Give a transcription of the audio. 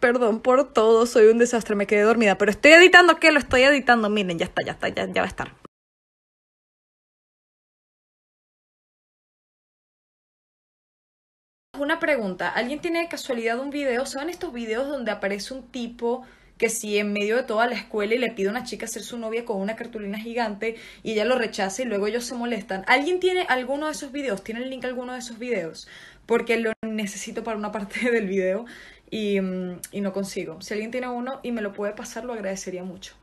Perdón por todo, soy un desastre, me quedé dormida, pero estoy editando ¿qué? lo estoy editando. Miren, ya está, ya está, ya, va a estar. Una pregunta, ¿alguien tiene de casualidad un video? ¿Saben estos videos donde aparece un tipo que si en medio de toda la escuela y le pide a una chica ser su novia con una cartulina gigante y ella lo rechaza y luego ellos se molestan. ¿Alguien tiene alguno de esos videos? ¿Tiene el link a alguno de esos videos? Porque lo necesito para una parte del video. Mm, y, no consigo. Si alguien tiene uno y me lo puede pasar, lo agradecería mucho.